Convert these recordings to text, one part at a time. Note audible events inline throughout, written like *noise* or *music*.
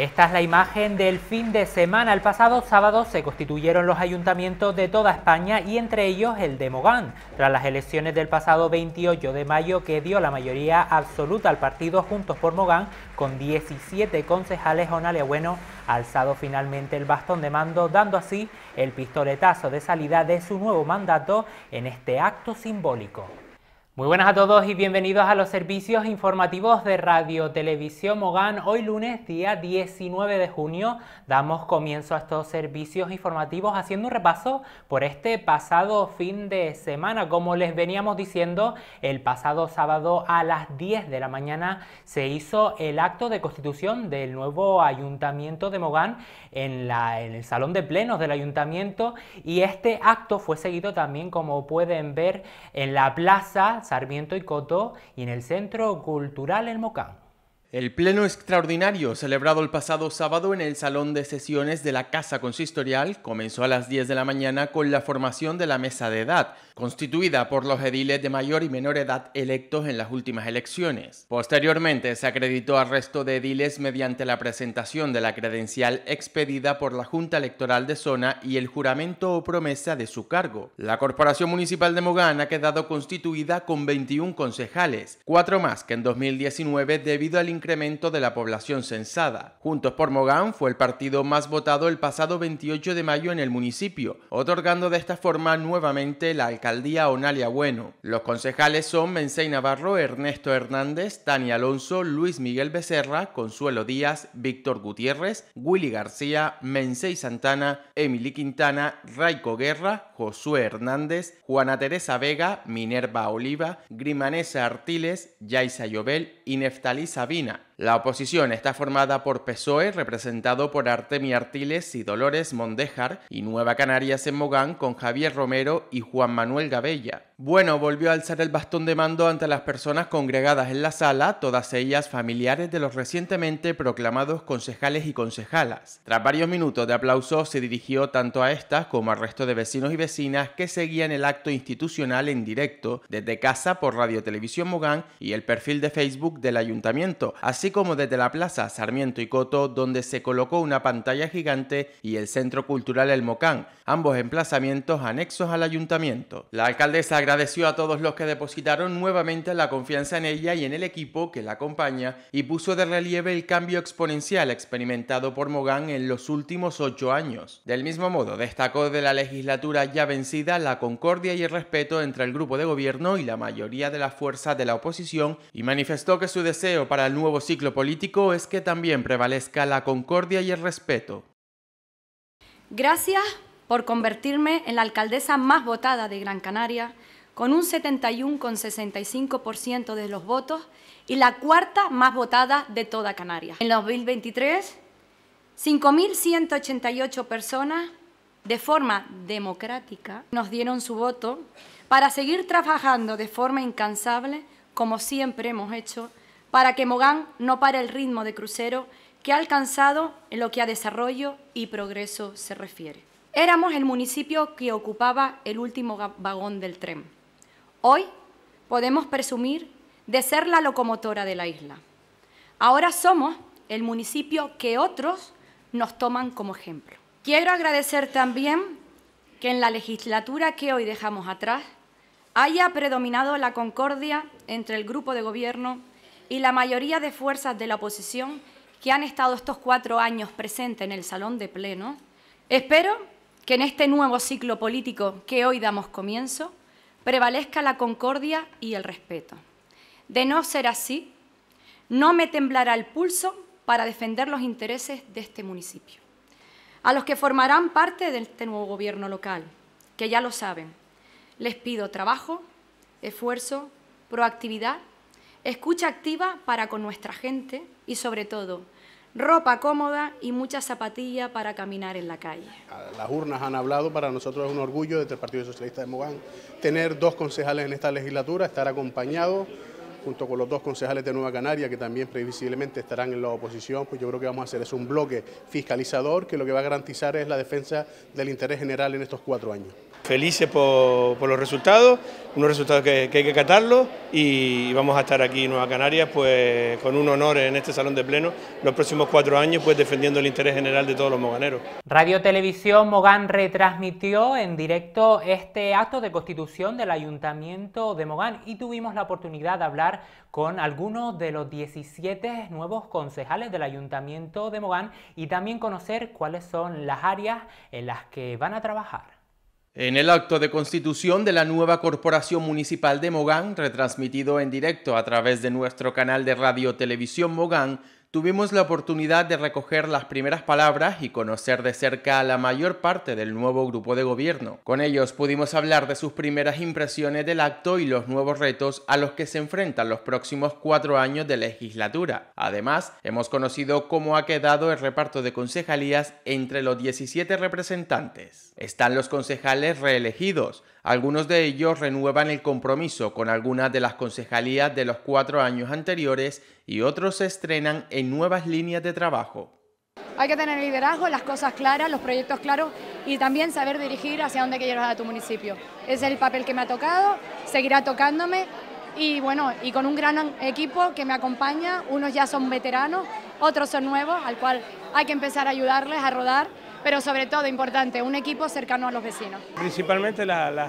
Esta es la imagen del fin de semana. El pasado sábado se constituyeron los ayuntamientos de toda España y entre ellos el de Mogán, tras las elecciones del pasado 28 de mayo que dio la mayoría absoluta al partido Juntos por Mogán, con 17 concejales, Onalia Bueno alzado finalmente el bastón de mando, dando así el pistoletazo de salida de su nuevo mandato en este acto simbólico. Muy buenas a todos y bienvenidos a los servicios informativos de Radio Televisión Mogán. Hoy lunes, día 19 de junio, damos comienzo a estos servicios informativos haciendo un repaso por este pasado fin de semana. Como les veníamos diciendo, el pasado sábado a las 10 de la mañana se hizo el acto de constitución del nuevo ayuntamiento de Mogán en, el salón de plenos del ayuntamiento y este acto fue seguido también, como pueden ver, en la plaza Sarmiento y Coto y en el Centro Cultural El Mocán. El pleno extraordinario celebrado el pasado sábado en el Salón de Sesiones de la Casa Consistorial comenzó a las 10 de la mañana con la formación de la mesa de edad constituida por los ediles de mayor y menor edad electos en las últimas elecciones. Posteriormente se acreditó al resto de ediles mediante la presentación de la credencial expedida por la Junta Electoral de Zona y el juramento o promesa de su cargo. La Corporación Municipal de Mogán ha quedado constituida con 21 concejales, cuatro más que en 2019 debido al incremento de la población censada. Juntos por Mogán fue el partido más votado el pasado 28 de mayo en el municipio, otorgando de esta forma nuevamente la alcaldía Onalia Bueno. Los concejales son Mensei Navarro, Ernesto Hernández, Tania Alonso, Luis Miguel Becerra, Consuelo Díaz, Víctor Gutiérrez, Willy García, Mensei Santana, Emily Quintana, Raico Guerra, Josué Hernández, Juana Teresa Vega, Minerva Oliva, Grimanesa Artiles, Yaisa Llobel y Neftalí Sabina. La oposición está formada por PSOE, representado por Artemi Artiles y Dolores Mondéjar, y Nueva Canarias en Mogán con Javier Romero y Juan Manuel Gabella. Bueno, volvió a alzar el bastón de mando ante las personas congregadas en la sala, todas ellas familiares de los recientemente proclamados concejales y concejalas. Tras varios minutos de aplauso, se dirigió tanto a estas como al resto de vecinos y vecinas que seguían el acto institucional en directo desde casa por Radio Televisión Mogán y el perfil de Facebook del ayuntamiento, así como desde la plaza Sarmiento y Coto donde se colocó una pantalla gigante y el Centro Cultural El Mocán, ambos emplazamientos anexos al ayuntamiento. La alcaldesa Agradeció a todos los que depositaron nuevamente la confianza en ella y en el equipo que la acompaña y puso de relieve el cambio exponencial experimentado por Mogán en los últimos ocho años. Del mismo modo, destacó de la legislatura ya vencida la concordia y el respeto entre el grupo de gobierno y la mayoría de las fuerzas de la oposición y manifestó que su deseo para el nuevo ciclo político es que también prevalezca la concordia y el respeto. Gracias por convertirme en la alcaldesa más votada de Gran Canaria con un 71,65% de los votos y la cuarta más votada de toda Canarias. En 2023, 5.188 personas de forma democrática nos dieron su voto para seguir trabajando de forma incansable, como siempre hemos hecho, para que Mogán no pare el ritmo de crucero que ha alcanzado en lo que a desarrollo y progreso se refiere. Éramos el municipio que ocupaba el último vagón del tren. Hoy podemos presumir de ser la locomotora de la isla. Ahora somos el municipio que otros nos toman como ejemplo. Quiero agradecer también que en la legislatura que hoy dejamos atrás haya predominado la concordia entre el grupo de gobierno y la mayoría de fuerzas de la oposición que han estado estos cuatro años presentes en el salón de pleno. Espero que en este nuevo ciclo político que hoy damos comienzo prevalezca la concordia y el respeto. De no ser así, no me temblará el pulso para defender los intereses de este municipio, a los que formarán parte de este nuevo gobierno local, que ya lo saben. Les pido trabajo, esfuerzo, proactividad, escucha activa para con nuestra gente y sobre todo ropa cómoda y mucha zapatilla para caminar en la calle. Las urnas han hablado, para nosotros es un orgullo desde el este Partido Socialista de Mogán tener dos concejales en esta legislatura, estar acompañado junto con los dos concejales de Nueva Canaria, que también previsiblemente estarán en la oposición, pues yo creo que vamos a hacer es un bloque fiscalizador que lo que va a garantizar es la defensa del interés general en estos cuatro años. Felices por, los resultados, unos resultados que, hay que catarlos y vamos a estar aquí en Nueva Canarias pues, con un honor en este salón de pleno los próximos cuatro años pues, defendiendo el interés general de todos los moganeros. Radio Televisión Mogán retransmitió en directo este acto de constitución del Ayuntamiento de Mogán y tuvimos la oportunidad de hablar con algunos de los 17 nuevos concejales del Ayuntamiento de Mogán y también conocer cuáles son las áreas en las que van a trabajar. En el acto de constitución de la nueva Corporación Municipal de Mogán, retransmitido en directo a través de nuestro canal de radio televisión Mogán, Tuvimos la oportunidad de recoger las primeras palabras y conocer de cerca a la mayor parte del nuevo grupo de gobierno. Con ellos pudimos hablar de sus primeras impresiones del acto y los nuevos retos a los que se enfrentan los próximos cuatro años de legislatura. Además, hemos conocido cómo ha quedado el reparto de concejalías entre los 17 representantes. Están los concejales reelegidos, algunos de ellos renuevan el compromiso con algunas de las concejalías de los cuatro años anteriores y otros se estrenan en nuevas líneas de trabajo. Hay que tener liderazgo, las cosas claras, los proyectos claros y también saber dirigir hacia dónde quieres a tu municipio. es el papel que me ha tocado, seguirá tocándome y bueno, y con un gran equipo que me acompaña, unos ya son veteranos, otros son nuevos, al cual hay que empezar a ayudarles a rodar pero sobre todo importante, un equipo cercano a los vecinos. Principalmente las la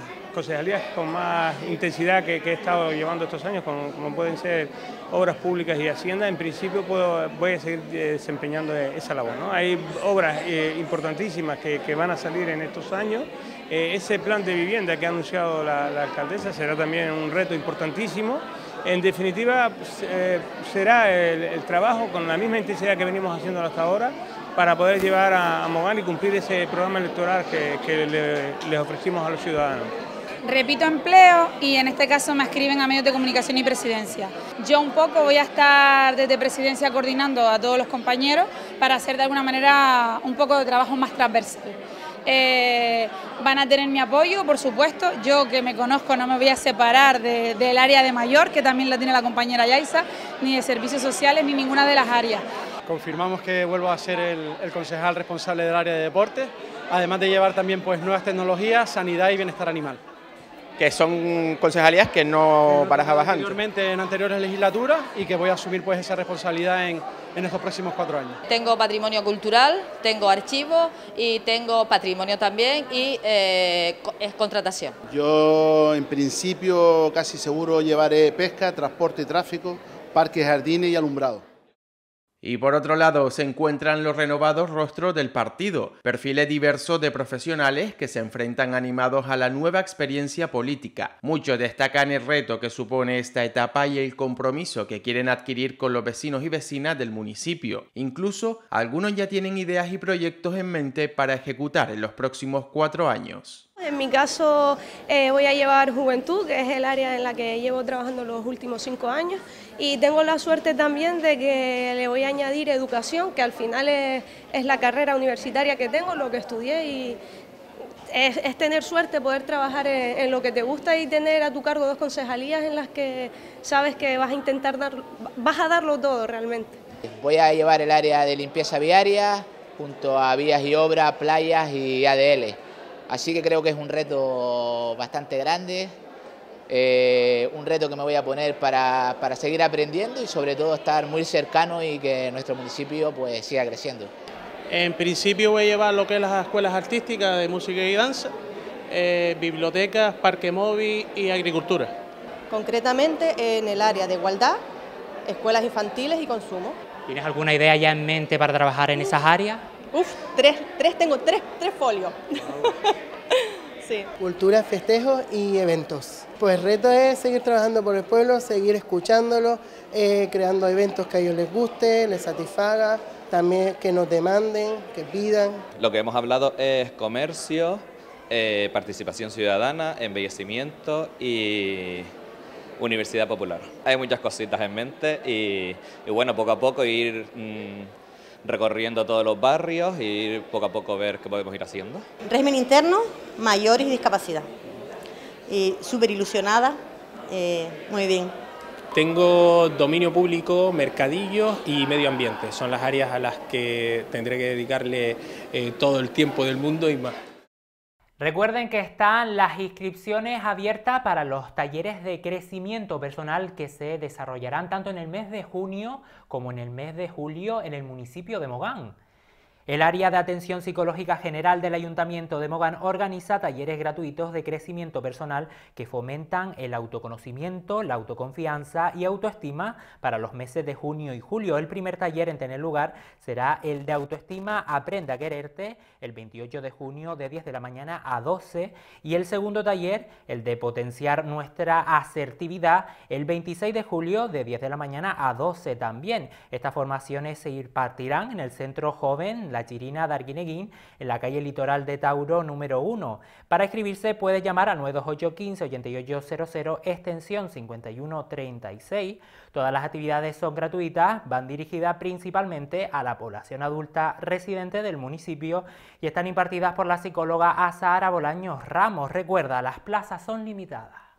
con más intensidad que, he estado llevando estos años, como, pueden ser obras públicas y hacienda, en principio puedo, voy a seguir eh, desempeñando esa labor. ¿no? Hay obras eh, importantísimas que, van a salir en estos años. Eh, ese plan de vivienda que ha anunciado la, alcaldesa será también un reto importantísimo. En definitiva, será el, trabajo con la misma intensidad que venimos haciendo hasta ahora, para poder llevar a, Mogán y cumplir ese programa electoral que, les ofrecimos a los ciudadanos. Repito empleo y en este caso me escriben a medios de comunicación y presidencia. Yo un poco voy a estar desde presidencia coordinando a todos los compañeros para hacer de alguna manera un poco de trabajo más transversal. Eh, van a tener mi apoyo, por supuesto. Yo que me conozco no me voy a separar del área de mayor, que también la tiene la compañera Yaisa, ni de servicios sociales, ni ninguna de las áreas confirmamos que vuelvo a ser el, concejal responsable del área de deporte, además de llevar también pues nuevas tecnologías, sanidad y bienestar animal. Que son concejalías que no, para a en anteriores legislaturas y que voy a asumir pues esa responsabilidad en, estos próximos cuatro años. Tengo patrimonio cultural, tengo archivos y tengo patrimonio también y eh, es contratación. Yo en principio casi seguro llevaré pesca, transporte y tráfico, parques, jardines y alumbrado. Y por otro lado, se encuentran los renovados rostros del partido, perfiles diversos de profesionales que se enfrentan animados a la nueva experiencia política. Muchos destacan el reto que supone esta etapa y el compromiso que quieren adquirir con los vecinos y vecinas del municipio. Incluso, algunos ya tienen ideas y proyectos en mente para ejecutar en los próximos cuatro años. En mi caso eh, voy a llevar juventud, que es el área en la que llevo trabajando los últimos cinco años, y tengo la suerte también de que le voy a añadir educación, que al final es, la carrera universitaria que tengo, lo que estudié, y es, tener suerte poder trabajar en, lo que te gusta y tener a tu cargo dos concejalías en las que sabes que vas a intentar dar, vas a darlo todo realmente. Voy a llevar el área de limpieza viaria junto a vías y obra, playas y ADL. Así que creo que es un reto bastante grande, eh, un reto que me voy a poner para, seguir aprendiendo y sobre todo estar muy cercano y que nuestro municipio pues siga creciendo. En principio voy a llevar lo que es las escuelas artísticas de música y danza, eh, bibliotecas, parque móvil y agricultura. Concretamente en el área de igualdad, escuelas infantiles y consumo. ¿Tienes alguna idea ya en mente para trabajar en esas áreas? Uf, tres, tres tengo tres, tres folios. *laughs* Cultura, festejos y eventos. Pues el reto es seguir trabajando por el pueblo, seguir escuchándolo, eh, creando eventos que a ellos les guste, les satisfaga, también que nos demanden, que pidan. Lo que hemos hablado es comercio, eh, participación ciudadana, embellecimiento y universidad popular. Hay muchas cositas en mente y, bueno, poco a poco ir... Mm, recorriendo todos los barrios y poco a poco ver qué podemos ir haciendo. Régimen interno, mayores y discapacidad. Súper ilusionada, eh, muy bien. Tengo dominio público, mercadillo y medio ambiente. Son las áreas a las que tendré que dedicarle eh, todo el tiempo del mundo y más. Recuerden que están las inscripciones abiertas para los talleres de crecimiento personal que se desarrollarán tanto en el mes de junio como en el mes de julio en el municipio de Mogán. El área de atención psicológica general del Ayuntamiento de Mogán organiza talleres gratuitos de crecimiento personal que fomentan el autoconocimiento, la autoconfianza y autoestima para los meses de junio y julio. El primer taller en tener lugar será el de autoestima Aprende a quererte el 28 de junio de 10 de la mañana a 12 y el segundo taller el de potenciar nuestra asertividad el 26 de julio de 10 de la mañana a 12 también. Estas formaciones se partirán en el Centro Joven la Chirina de en la calle Litoral de Tauro número 1. Para escribirse puede llamar al 92815-8800 extensión 5136. Todas las actividades son gratuitas, van dirigidas principalmente a la población adulta residente del municipio y están impartidas por la psicóloga Azahara Bolaños Ramos. Recuerda, las plazas son limitadas.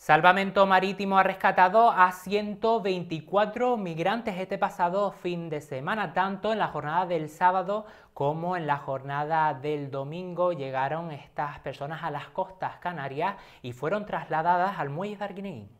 Salvamento Marítimo ha rescatado a 124 migrantes este pasado fin de semana, tanto en la jornada del sábado como en la jornada del domingo llegaron estas personas a las costas canarias y fueron trasladadas al muelle de Arguineguín.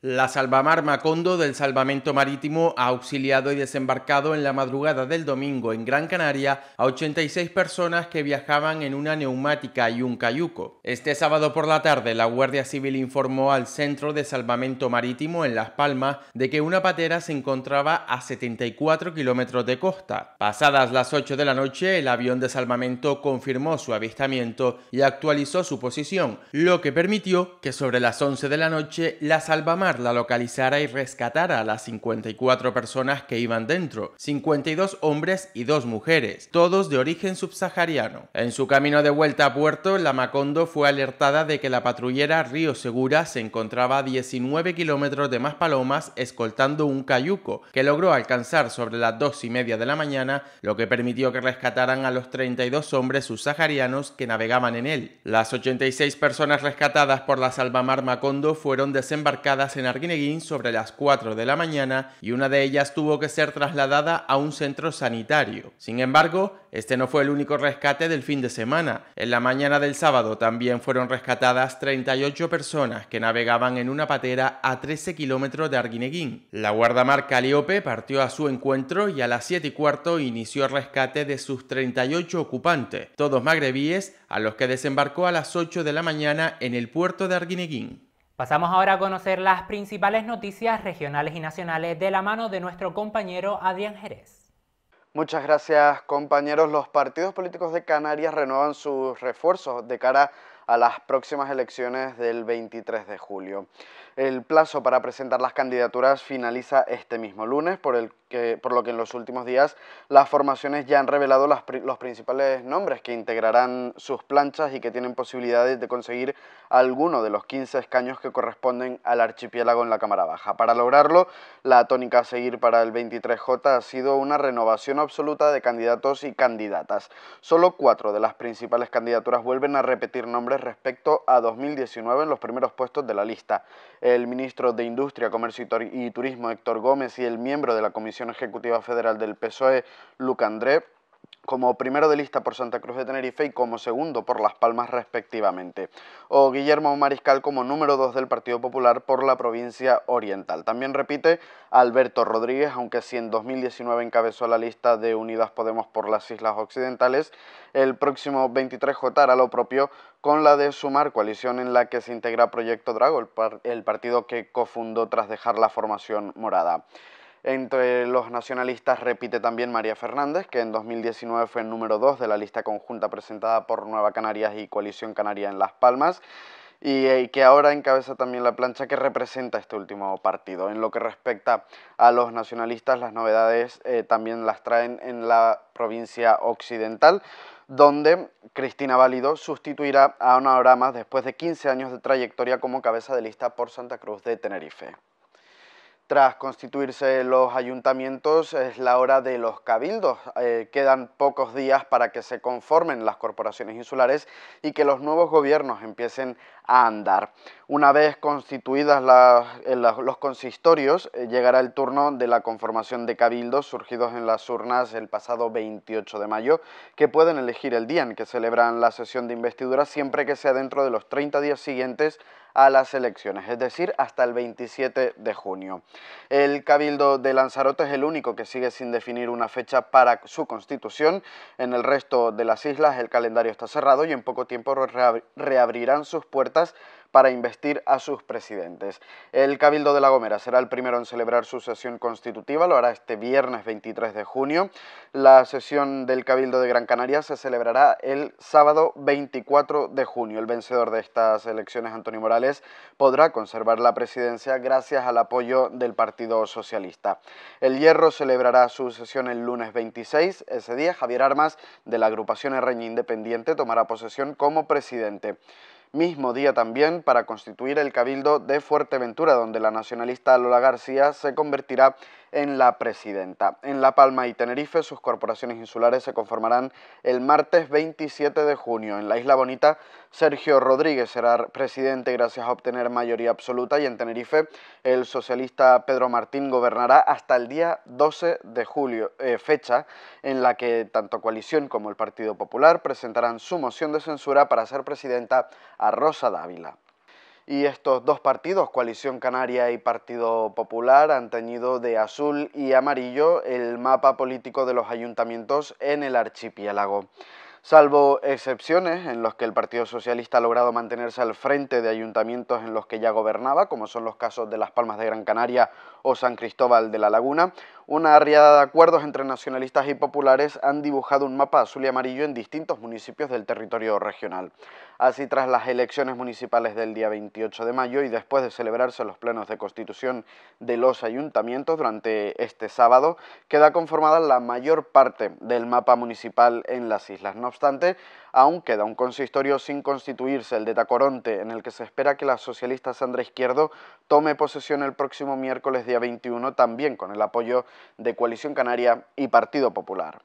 La Salvamar Macondo del Salvamento Marítimo ha auxiliado y desembarcado en la madrugada del domingo en Gran Canaria a 86 personas que viajaban en una neumática y un cayuco. Este sábado por la tarde, la Guardia Civil informó al Centro de Salvamento Marítimo en Las Palmas de que una patera se encontraba a 74 kilómetros de costa. Pasadas las 8 de la noche, el avión de salvamento confirmó su avistamiento y actualizó su posición, lo que permitió que sobre las 11 de la noche la Salvamar la localizara y rescatara a las 54 personas que iban dentro, 52 hombres y 2 mujeres, todos de origen subsahariano. En su camino de vuelta a puerto, la Macondo fue alertada de que la patrullera Río Segura se encontraba a 19 kilómetros de más palomas escoltando un cayuco, que logró alcanzar sobre las 2 y media de la mañana, lo que permitió que rescataran a los 32 hombres subsaharianos que navegaban en él. Las 86 personas rescatadas por la Salvamar Macondo fueron desembarcadas en Arguineguín sobre las 4 de la mañana y una de ellas tuvo que ser trasladada a un centro sanitario. Sin embargo, este no fue el único rescate del fin de semana. En la mañana del sábado también fueron rescatadas 38 personas que navegaban en una patera a 13 kilómetros de Arguineguín. La guardamar Caliope partió a su encuentro y a las 7 y cuarto inició el rescate de sus 38 ocupantes, todos magrebíes, a los que desembarcó a las 8 de la mañana en el puerto de Arguineguín. Pasamos ahora a conocer las principales noticias regionales y nacionales de la mano de nuestro compañero Adrián Jerez. Muchas gracias compañeros. Los partidos políticos de Canarias renuevan sus refuerzos de cara a las próximas elecciones del 23 de julio. El plazo para presentar las candidaturas finaliza este mismo lunes, por, el que, por lo que en los últimos días las formaciones ya han revelado los principales nombres que integrarán sus planchas y que tienen posibilidades de conseguir alguno de los 15 escaños que corresponden al archipiélago en la Cámara Baja. Para lograrlo, la tónica a seguir para el 23J ha sido una renovación absoluta de candidatos y candidatas. Solo cuatro de las principales candidaturas vuelven a repetir nombres respecto a 2019 en los primeros puestos de la lista el ministro de Industria, Comercio y Turismo Héctor Gómez y el miembro de la Comisión Ejecutiva Federal del PSOE, Luc André como primero de lista por Santa Cruz de Tenerife y como segundo por Las Palmas respectivamente, o Guillermo Mariscal como número 2 del Partido Popular por la provincia oriental. También repite Alberto Rodríguez, aunque si en 2019 encabezó la lista de Unidas Podemos por las Islas Occidentales, el próximo 23J hará lo propio con la de Sumar, coalición en la que se integra Proyecto Drago, el partido que cofundó tras dejar la formación morada. Entre los nacionalistas repite también María Fernández, que en 2019 fue el número 2 de la lista conjunta presentada por Nueva Canarias y Coalición Canaria en Las Palmas y, eh, que ahora encabeza también la plancha que representa este último partido. En lo que respecta a los nacionalistas, las novedades eh, también las traen en la provincia occidental, donde Cristina Válido sustituirá a Ana Oramas después de 15 años de trayectoria como cabeza de lista por Santa Cruz de Tenerife. Tras constituirse los ayuntamientos es la hora de los cabildos. Eh, quedan pocos días para que se conformen las corporaciones insulares y que los nuevos gobiernos empiecen a andar. Una vez constituidas eh, los consistorios, eh, llegará el turno de la conformación de cabildos surgidos en las urnas el pasado 28 de mayo, que pueden elegir el día en que celebran la sesión de investidura siempre que sea dentro de los 30 días siguientes a las elecciones, es decir, hasta el 27 de junio. El Cabildo de Lanzarote es el único que sigue sin definir una fecha para su constitución. En el resto de las islas el calendario está cerrado y en poco tiempo reabrirán sus puertas para investir a sus presidentes. El Cabildo de La Gomera será el primero en celebrar su sesión constitutiva, lo hará este viernes 23 de junio. La sesión del Cabildo de Gran Canaria se celebrará el sábado 24 de junio. El vencedor de estas elecciones, Antonio Morales, podrá conservar la presidencia gracias al apoyo del Partido Socialista. El Hierro celebrará su sesión el lunes 26. Ese día, Javier Armas, de la agrupación Herreña Independiente, tomará posesión como presidente mismo día también para constituir el Cabildo de Fuerteventura, donde la nacionalista Lola García se convertirá en la presidenta. En La Palma y Tenerife, sus corporaciones insulares se conformarán el martes 27 de junio. En la Isla Bonita, Sergio Rodríguez será presidente gracias a obtener mayoría absoluta y en Tenerife, el socialista Pedro Martín gobernará hasta el día 12 de julio, eh, fecha en la que tanto coalición como el Partido Popular presentarán su moción de censura para ser presidenta a Rosa Dávila. Y estos dos partidos, Coalición Canaria y Partido Popular, han tenido de azul y amarillo el mapa político de los ayuntamientos en el archipiélago. Salvo excepciones en los que el Partido Socialista ha logrado mantenerse al frente de ayuntamientos en los que ya gobernaba, como son los casos de Las Palmas de Gran Canaria o San Cristóbal de la Laguna, una arriada de acuerdos entre nacionalistas y populares han dibujado un mapa azul y amarillo en distintos municipios del territorio regional. Así, tras las elecciones municipales del día 28 de mayo y después de celebrarse los plenos de constitución de los ayuntamientos durante este sábado, queda conformada la mayor parte del mapa municipal en las islas. No obstante, Aún queda un consistorio sin constituirse, el de Tacoronte, en el que se espera que la socialista Sandra Izquierdo tome posesión el próximo miércoles día 21, también con el apoyo de Coalición Canaria y Partido Popular.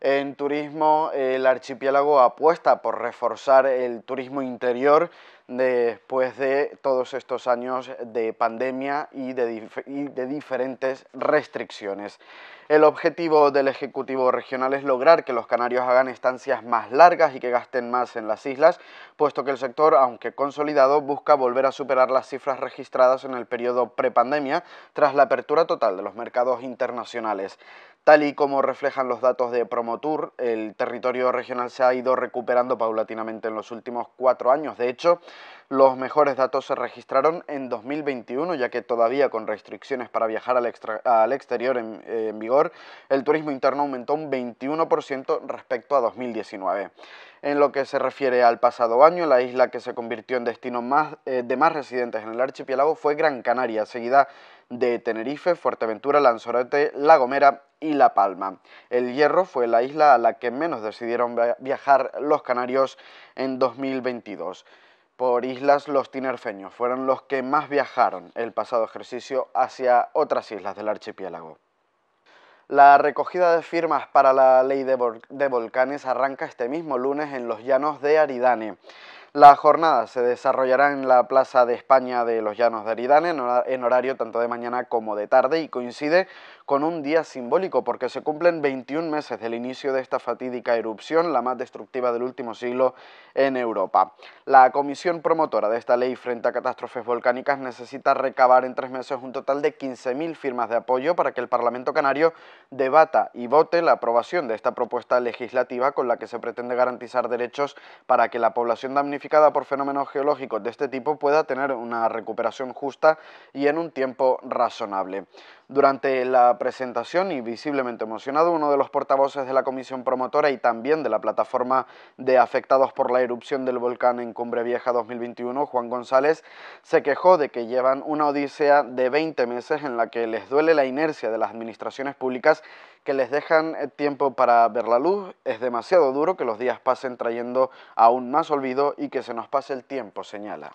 En turismo, el archipiélago apuesta por reforzar el turismo interior después de todos estos años de pandemia y de, diferentes restricciones. El objetivo del Ejecutivo Regional es lograr que los canarios hagan estancias más largas y que gasten más en las islas, puesto que el sector, aunque consolidado, busca volver a superar las cifras registradas en el periodo prepandemia tras la apertura total de los mercados internacionales. Tal y como reflejan los datos de Promotur, el territorio regional se ha ido recuperando paulatinamente en los últimos cuatro años. De hecho, los mejores datos se registraron en 2021, ya que todavía con restricciones para viajar al, exterior eh, en, vigor, el turismo interno aumentó un 21% respecto a 2019. En lo que se refiere al pasado año, la isla que se convirtió en destino eh, de más residentes en el archipiélago fue Gran Canaria, seguida de Tenerife, Fuerteventura, Lanzarote, La Gomera y La Palma. El Hierro fue la isla a la que menos decidieron viajar los canarios en 2022 por islas los tinerfeños. Fueron los que más viajaron el pasado ejercicio hacia otras islas del archipiélago. La recogida de firmas para la ley de, volcanes arranca este mismo lunes en los llanos de Aridane. La jornada se desarrollará en la Plaza de España de los Llanos de Aridane en horario tanto de mañana como de tarde y coincide con un día simbólico porque se cumplen 21 meses del inicio de esta fatídica erupción, la más destructiva del último siglo en Europa. La comisión promotora de esta ley frente a catástrofes volcánicas necesita recabar en tres meses un total de 15.000 firmas de apoyo para que el Parlamento Canario debata y vote la aprobación de esta propuesta legislativa con la que se pretende garantizar derechos para que la población damnificada por fenómenos geológicos de este tipo pueda tener una recuperación justa y en un tiempo razonable. Durante la presentación y visiblemente emocionado, uno de los portavoces de la comisión promotora y también de la plataforma de afectados por la erupción del volcán en Cumbre Vieja 2021, Juan González, se quejó de que llevan una odisea de 20 meses en la que les duele la inercia de las administraciones públicas que les dejan eh, tiempo para ver la luz. Es demasiado duro que los días pasen trayendo aún más olvido y que se nos pase el tiempo, señala.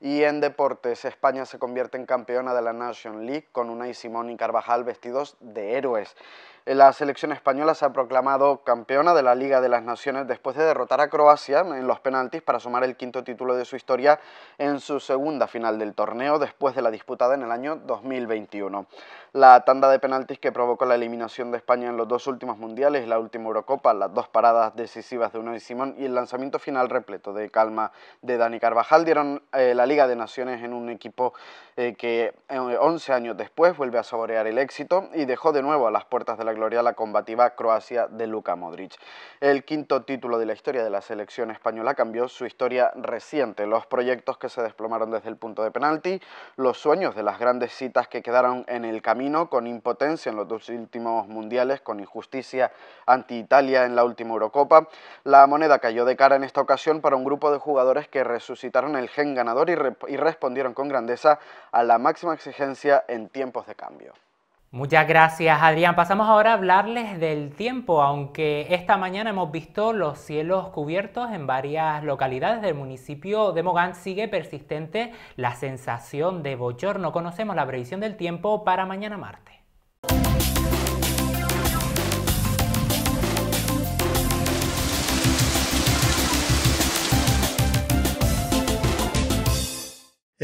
Y en deportes, España se convierte en campeona de la Nation League con una y Simón y Carvajal vestidos de héroes. La selección española se ha proclamado campeona de la Liga de las Naciones después de derrotar a Croacia en los penaltis para sumar el quinto título de su historia en su segunda final del torneo después de la disputada en el año 2021 la tanda de penaltis que provocó la eliminación de España en los dos últimos mundiales, la última Eurocopa, las dos paradas decisivas de Uno y Simón y el lanzamiento final repleto de calma de Dani Carvajal dieron eh, la Liga de Naciones en un equipo eh, que 11 eh, años después vuelve a saborear el éxito y dejó de nuevo a las puertas de la gloria la combativa Croacia de Luka Modric. El quinto título de la historia de la selección española cambió su historia reciente, los proyectos que se desplomaron desde el punto de penalti, los sueños de las grandes citas que quedaron en el camino con impotencia en los dos últimos mundiales, con injusticia anti-Italia en la última Eurocopa. La moneda cayó de cara en esta ocasión para un grupo de jugadores que resucitaron el gen ganador y respondieron con grandeza a la máxima exigencia en tiempos de cambio. Muchas gracias Adrián. Pasamos ahora a hablarles del tiempo, aunque esta mañana hemos visto los cielos cubiertos en varias localidades del municipio de Mogán, sigue persistente la sensación de bochorno. Conocemos la previsión del tiempo para mañana martes.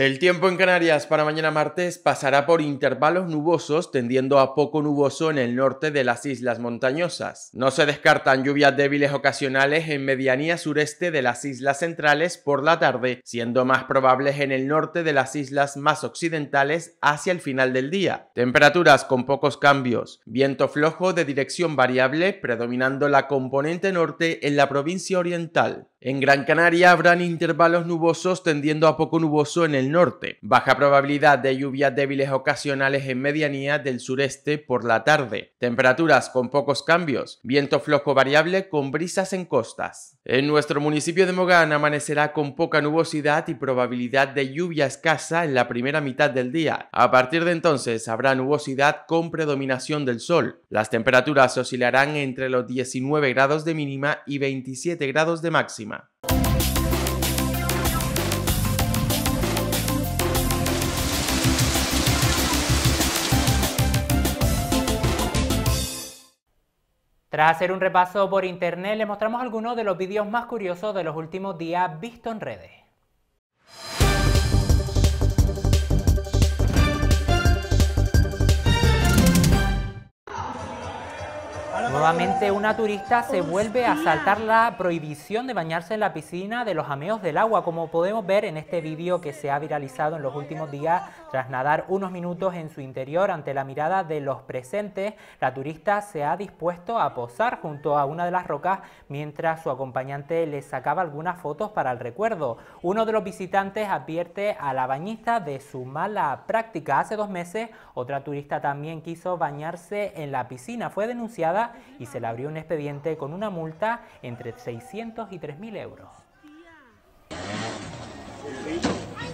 El tiempo en Canarias para mañana martes pasará por intervalos nubosos tendiendo a poco nuboso en el norte de las islas montañosas. No se descartan lluvias débiles ocasionales en medianía sureste de las islas centrales por la tarde, siendo más probables en el norte de las islas más occidentales hacia el final del día. Temperaturas con pocos cambios, viento flojo de dirección variable predominando la componente norte en la provincia oriental. En Gran Canaria habrán intervalos nubosos tendiendo a poco nuboso en el norte. Baja probabilidad de lluvias débiles ocasionales en medianía del sureste por la tarde. Temperaturas con pocos cambios. Viento flojo variable con brisas en costas. En nuestro municipio de Mogán amanecerá con poca nubosidad y probabilidad de lluvia escasa en la primera mitad del día. A partir de entonces habrá nubosidad con predominación del sol. Las temperaturas oscilarán entre los 19 grados de mínima y 27 grados de máxima. Tras hacer un repaso por internet, le mostramos algunos de los vídeos más curiosos de los últimos días visto en redes. Nuevamente una turista se vuelve a saltar la prohibición de bañarse en la piscina de los ameos del agua, como podemos ver en este vídeo que se ha viralizado en los últimos días tras nadar unos minutos en su interior ante la mirada de los presentes. La turista se ha dispuesto a posar junto a una de las rocas mientras su acompañante le sacaba algunas fotos para el recuerdo. Uno de los visitantes advierte a la bañista de su mala práctica. Hace dos meses otra turista también quiso bañarse en la piscina. Fue denunciada y se le abrió un expediente con una multa entre 600 y 3.000 euros.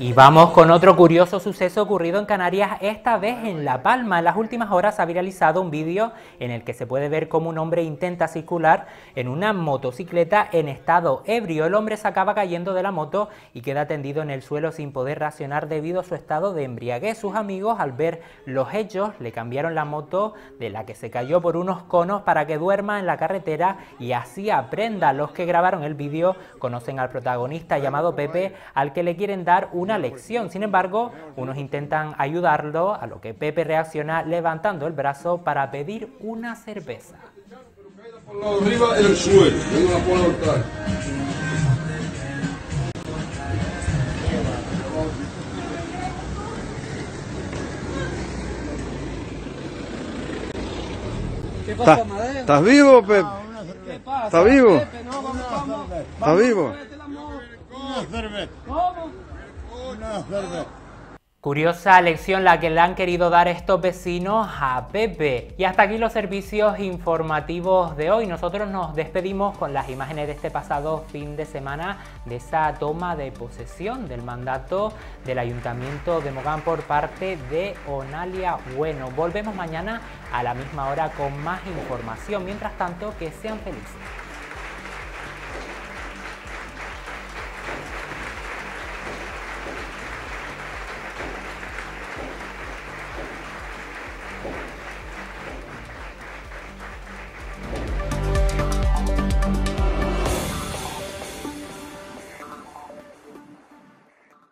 Y vamos con otro curioso suceso ocurrido en Canarias, esta vez en La Palma. En las últimas horas ha viralizado un vídeo en el que se puede ver cómo un hombre intenta circular en una motocicleta en estado ebrio. El hombre se acaba cayendo de la moto y queda tendido en el suelo sin poder racionar debido a su estado de embriaguez. Sus amigos, al ver los hechos, le cambiaron la moto de la que se cayó por unos conos para que duerma en la carretera y así aprenda. Los que grabaron el vídeo conocen al protagonista llamado Pepe, al que le quieren dar un una lección. Sin embargo, unos intentan ayudarlo, a lo que Pepe reacciona levantando el brazo para pedir una cerveza. ¿Estás vivo, Pepe? Ah, ¿Estás vivo? ¿Estás vivo? ¿Cómo? Curiosa lección la que le han querido dar estos vecinos a Pepe. Y hasta aquí los servicios informativos de hoy. Nosotros nos despedimos con las imágenes de este pasado fin de semana de esa toma de posesión del mandato del Ayuntamiento de Mogán por parte de Onalia Bueno. Volvemos mañana a la misma hora con más información. Mientras tanto, que sean felices.